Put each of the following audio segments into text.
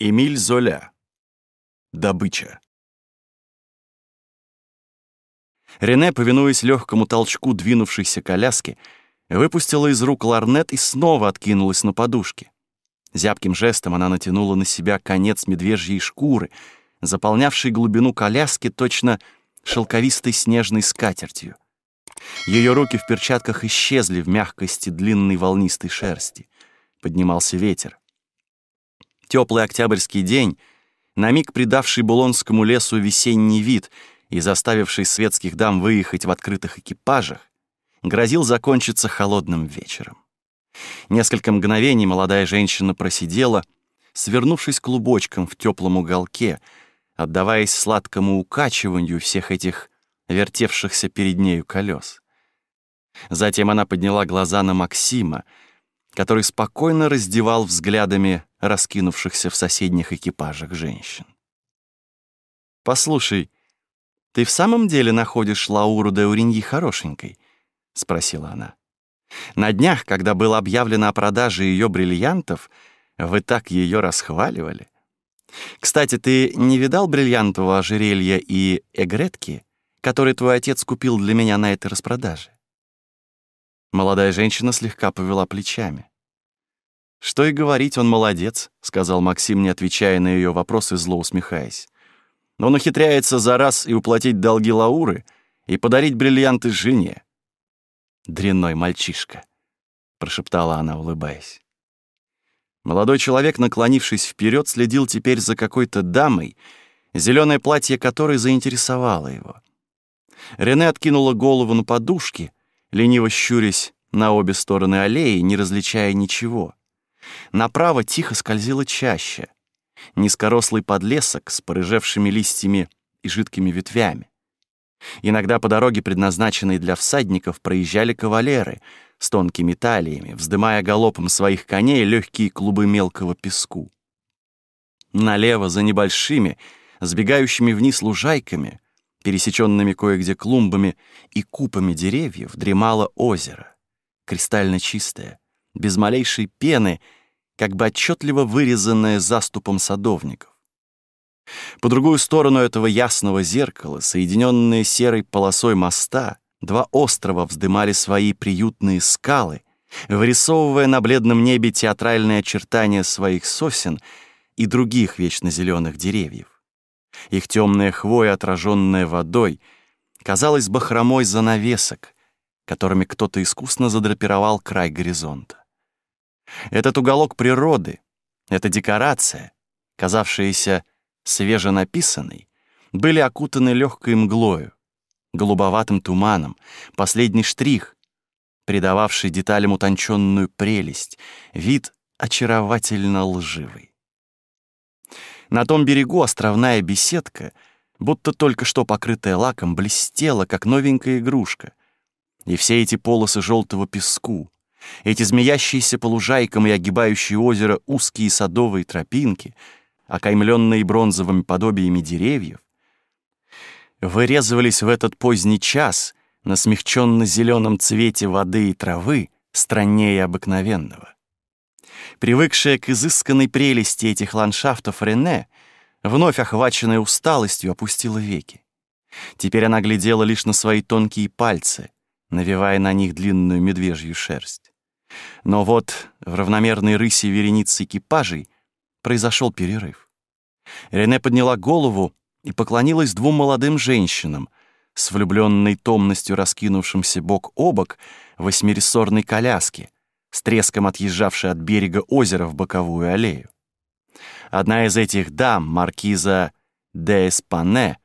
Эмиль Золя. Добыча. Рене, повинуясь легкому толчку двинувшейся коляски, выпустила из рук ларнет и снова откинулась на подушке. Зябким жестом она натянула на себя конец медвежьей шкуры, заполнявшей глубину коляски точно шелковистой снежной скатертью. Ее руки в перчатках исчезли в мягкости длинной волнистой шерсти. Поднимался ветер теплый октябрьский день, на миг придавший Булонскому лесу весенний вид и заставивший светских дам выехать в открытых экипажах, грозил закончиться холодным вечером. Несколько мгновений молодая женщина просидела, свернувшись клубочком в теплом уголке, отдаваясь сладкому укачиванию всех этих вертевшихся перед нею колес. Затем она подняла глаза на Максима, который спокойно раздевал взглядами раскинувшихся в соседних экипажах женщин. «Послушай, ты в самом деле находишь Лауру де Уриньи хорошенькой?» — спросила она. «На днях, когда было объявлено о продаже ее бриллиантов, вы так ее расхваливали. Кстати, ты не видал бриллиантового ожерелья и эгретки, которые твой отец купил для меня на этой распродаже?» Молодая женщина слегка повела плечами. «Что и говорить, он молодец», — сказал Максим, не отвечая на ее вопросы, зло «Но он ухитряется за раз и уплатить долги Лауры, и подарить бриллианты жене». «Дрянной мальчишка», — прошептала она, улыбаясь. Молодой человек, наклонившись вперед, следил теперь за какой-то дамой, зеленое платье которой заинтересовало его. Рене откинула голову на подушки, лениво щурясь на обе стороны аллеи, не различая ничего — Направо тихо скользило чаще. Низкорослый подлесок с порыжевшими листьями и жидкими ветвями. Иногда по дороге, предназначенной для всадников, проезжали кавалеры с тонкими талиями, вздымая галопом своих коней легкие клубы мелкого песку. Налево, за небольшими, сбегающими вниз лужайками, пересеченными кое-где клумбами и купами деревьев, дремало озеро, кристально чистое, без малейшей пены — как бы отчетливо вырезанное заступом садовников. По другую сторону этого ясного зеркала, соединенные серой полосой моста, два острова вздымали свои приютные скалы, вырисовывая на бледном небе театральные очертания своих сосен и других вечно зеленых деревьев. Их темная хвоя, отраженная водой, казалась бахромой занавесок, которыми кто-то искусно задрапировал край горизонта. Этот уголок природы, эта декорация, казавшаяся свеженаписанной, были окутаны легкой мглою, голубоватым туманом, последний штрих, придававший деталям утонченную прелесть, вид очаровательно лживый. На том берегу островная беседка, будто только что покрытая лаком, блестела, как новенькая игрушка. И все эти полосы желтого песку, эти змеящиеся по лужайкам и огибающие озеро узкие садовые тропинки, окаймленные бронзовыми подобиями деревьев, вырезывались в этот поздний час на смягченно-зеленом цвете воды и травы страннее обыкновенного. Привыкшая к изысканной прелести этих ландшафтов Рене, вновь охваченная усталостью, опустила веки. Теперь она глядела лишь на свои тонкие пальцы — навевая на них длинную медвежью шерсть. Но вот в равномерной рысе вереницы экипажей произошел перерыв. Рене подняла голову и поклонилась двум молодым женщинам с влюбленной томностью раскинувшимся бок о бок восьмирессорной коляски, с треском отъезжавшей от берега озера в боковую аллею. Одна из этих дам, маркиза де Эспане,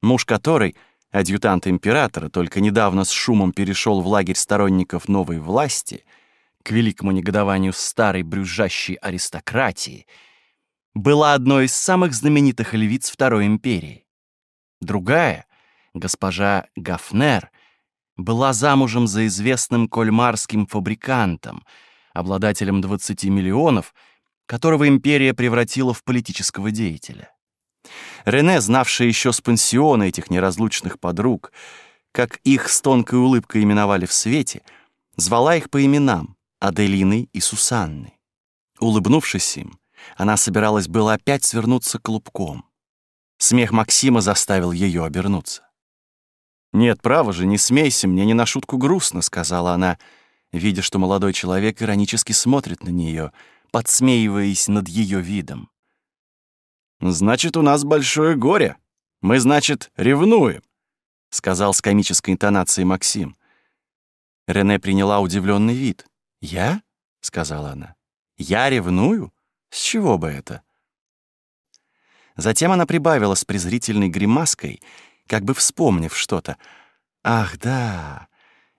муж которой — адъютант императора, только недавно с шумом перешел в лагерь сторонников новой власти, к великому негодованию старой брюзжащей аристократии, была одной из самых знаменитых львиц Второй империи. Другая, госпожа Гафнер, была замужем за известным кольмарским фабрикантом, обладателем 20 миллионов, которого империя превратила в политического деятеля. Рене, знавшая еще с пансиона этих неразлучных подруг, как их с тонкой улыбкой именовали в свете, звала их по именам Аделиной и Сусанной. Улыбнувшись им, она собиралась было опять свернуться клубком. Смех Максима заставил ее обернуться. «Нет, право же, не смейся, мне не на шутку грустно», — сказала она, видя, что молодой человек иронически смотрит на нее, подсмеиваясь над ее видом. «Значит, у нас большое горе. Мы, значит, ревнуем», — сказал с комической интонацией Максим. Рене приняла удивленный вид. «Я?» — сказала она. «Я ревную? С чего бы это?» Затем она прибавила с презрительной гримаской, как бы вспомнив что-то. «Ах, да,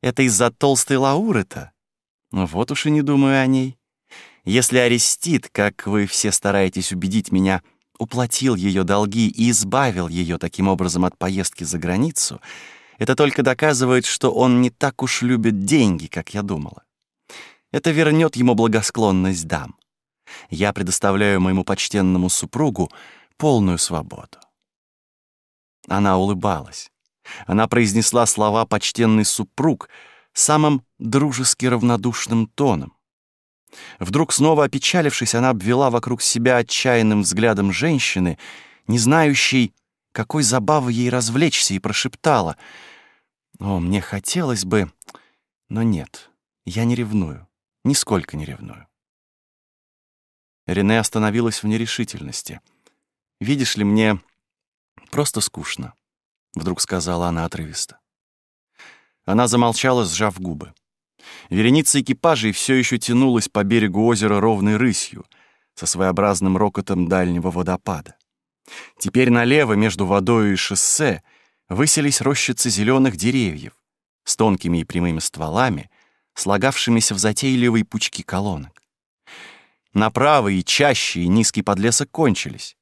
это из-за толстой Лауры-то. Вот уж и не думаю о ней. Если Арестит, как вы все стараетесь убедить меня, — уплатил ее долги и избавил ее таким образом от поездки за границу, это только доказывает, что он не так уж любит деньги, как я думала. Это вернет ему благосклонность дам. Я предоставляю моему почтенному супругу полную свободу. Она улыбалась. Она произнесла слова «почтенный супруг» самым дружески равнодушным тоном. Вдруг, снова опечалившись, она обвела вокруг себя отчаянным взглядом женщины, не знающей, какой забавы ей развлечься, и прошептала. «О, мне хотелось бы, но нет, я не ревную, нисколько не ревную». Рене остановилась в нерешительности. «Видишь ли, мне просто скучно», — вдруг сказала она отрывисто. Она замолчала, сжав губы. Вереница экипажей все еще тянулась по берегу озера ровной рысью, со своеобразным рокотом дальнего водопада. Теперь налево, между водой и шоссе, выселись рощицы зеленых деревьев с тонкими и прямыми стволами, слагавшимися в затейливые пучки колонок. Направо и чаще, и низкий подлесок кончились.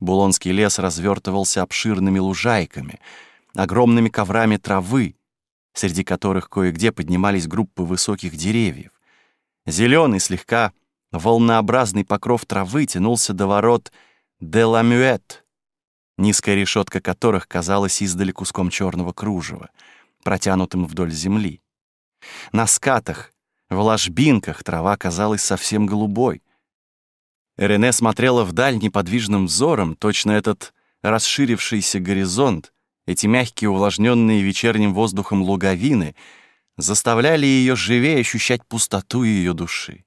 Булонский лес развертывался обширными лужайками, огромными коврами травы, среди которых кое-где поднимались группы высоких деревьев. Зеленый, слегка волнообразный покров травы тянулся до ворот де ла Мюэт, низкая решетка которых казалась издали куском черного кружева, протянутым вдоль земли. На скатах, в ложбинках трава казалась совсем голубой. Рене смотрела вдаль неподвижным взором, точно этот расширившийся горизонт эти мягкие, увлажненные вечерним воздухом луговины заставляли ее живее ощущать пустоту ее души.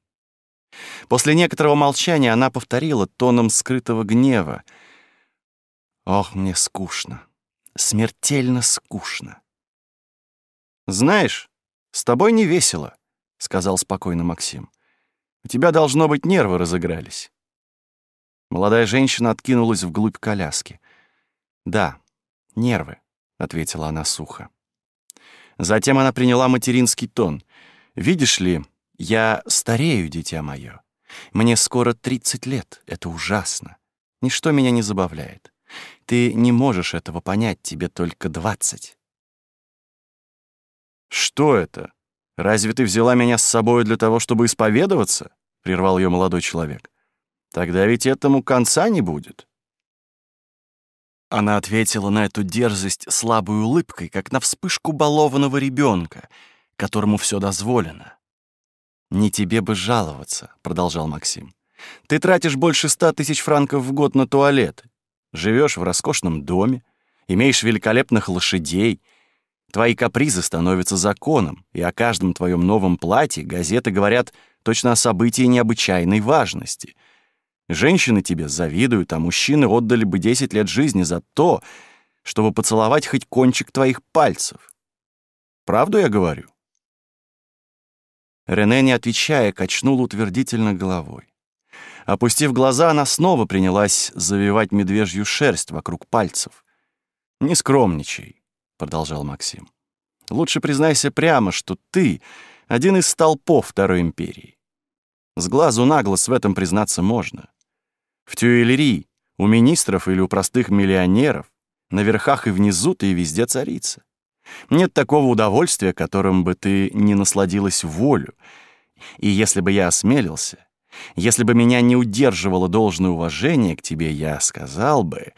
После некоторого молчания она повторила тоном скрытого гнева. «Ох, мне скучно, смертельно скучно». «Знаешь, с тобой не весело», — сказал спокойно Максим. «У тебя, должно быть, нервы разыгрались». Молодая женщина откинулась вглубь коляски. «Да, Нервы, ответила она сухо. Затем она приняла материнский тон. Видишь ли, я старею, дитя мое. Мне скоро 30 лет. Это ужасно. Ничто меня не забавляет. Ты не можешь этого понять, тебе только 20. Что это? Разве ты взяла меня с собой для того, чтобы исповедоваться? прервал ее молодой человек. Тогда ведь этому конца не будет. Она ответила на эту дерзость слабой улыбкой, как на вспышку балованного ребенка, которому все дозволено. «Не тебе бы жаловаться», — продолжал Максим. «Ты тратишь больше ста тысяч франков в год на туалет, живешь в роскошном доме, имеешь великолепных лошадей, твои капризы становятся законом, и о каждом твоем новом платье газеты говорят точно о событии необычайной важности — Женщины тебе завидуют, а мужчины отдали бы 10 лет жизни за то, чтобы поцеловать хоть кончик твоих пальцев. Правду я говорю?» Рене, не отвечая, качнула утвердительно головой. Опустив глаза, она снова принялась завивать медвежью шерсть вокруг пальцев. «Не скромничай», — продолжал Максим. «Лучше признайся прямо, что ты — один из столпов Второй империи. С глазу на глаз в этом признаться можно. В Тюэлери, у министров или у простых миллионеров, на верхах и внизу ты и везде царица. Нет такого удовольствия, которым бы ты не насладилась волю. И если бы я осмелился, если бы меня не удерживало должное уважение к тебе, я сказал бы...»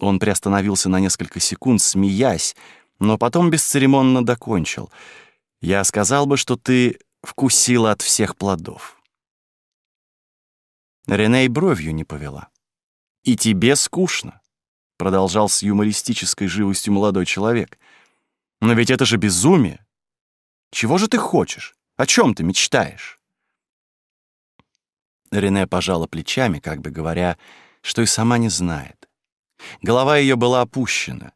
Он приостановился на несколько секунд, смеясь, но потом бесцеремонно докончил. «Я сказал бы, что ты вкусила от всех плодов. Рене бровью не повела. «И тебе скучно», — продолжал с юмористической живостью молодой человек. «Но ведь это же безумие! Чего же ты хочешь? О чем ты мечтаешь?» Рене пожала плечами, как бы говоря, что и сама не знает. Голова ее была опущена.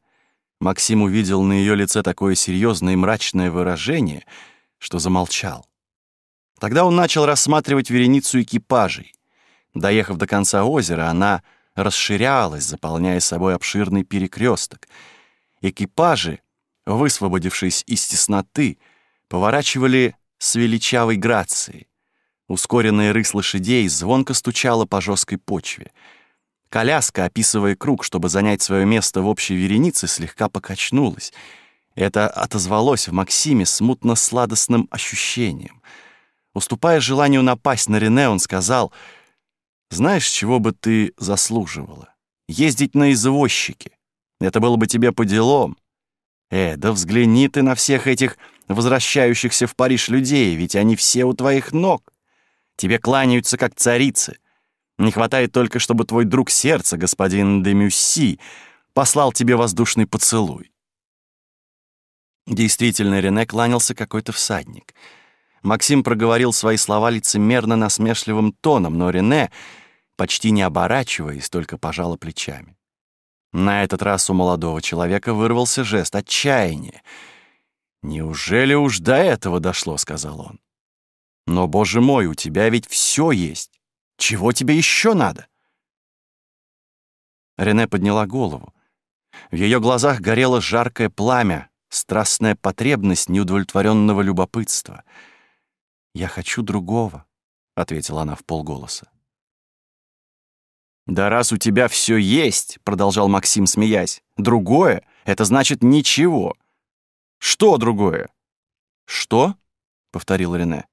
Максим увидел на ее лице такое серьезное и мрачное выражение, что замолчал. Тогда он начал рассматривать вереницу экипажей. Доехав до конца озера, она расширялась, заполняя собой обширный перекресток. Экипажи, высвободившись из тесноты, поворачивали с величавой грацией. Ускоренные рыс лошадей звонко стучала по жесткой почве. Коляска, описывая круг, чтобы занять свое место в общей веренице, слегка покачнулась. Это отозвалось в Максиме смутно-сладостным ощущением — Уступая желанию напасть на Рене, он сказал, «Знаешь, чего бы ты заслуживала? Ездить на извозчике. Это было бы тебе по делам. Э, да взгляни ты на всех этих возвращающихся в Париж людей, ведь они все у твоих ног. Тебе кланяются, как царицы. Не хватает только, чтобы твой друг сердца, господин де Мюсси, послал тебе воздушный поцелуй». Действительно, Рене кланялся какой-то всадник — Максим проговорил свои слова лицемерно насмешливым тоном, но Рене, почти не оборачиваясь, только пожала плечами. На этот раз у молодого человека вырвался жест отчаяния. «Неужели уж до этого дошло?» — сказал он. «Но, боже мой, у тебя ведь все есть. Чего тебе еще надо?» Рене подняла голову. В ее глазах горело жаркое пламя, страстная потребность неудовлетворенного любопытства — «Я хочу другого», — ответила она в полголоса. «Да раз у тебя все есть», — продолжал Максим, смеясь, — «другое — это значит ничего». «Что другое?» «Что?» — повторил Рене.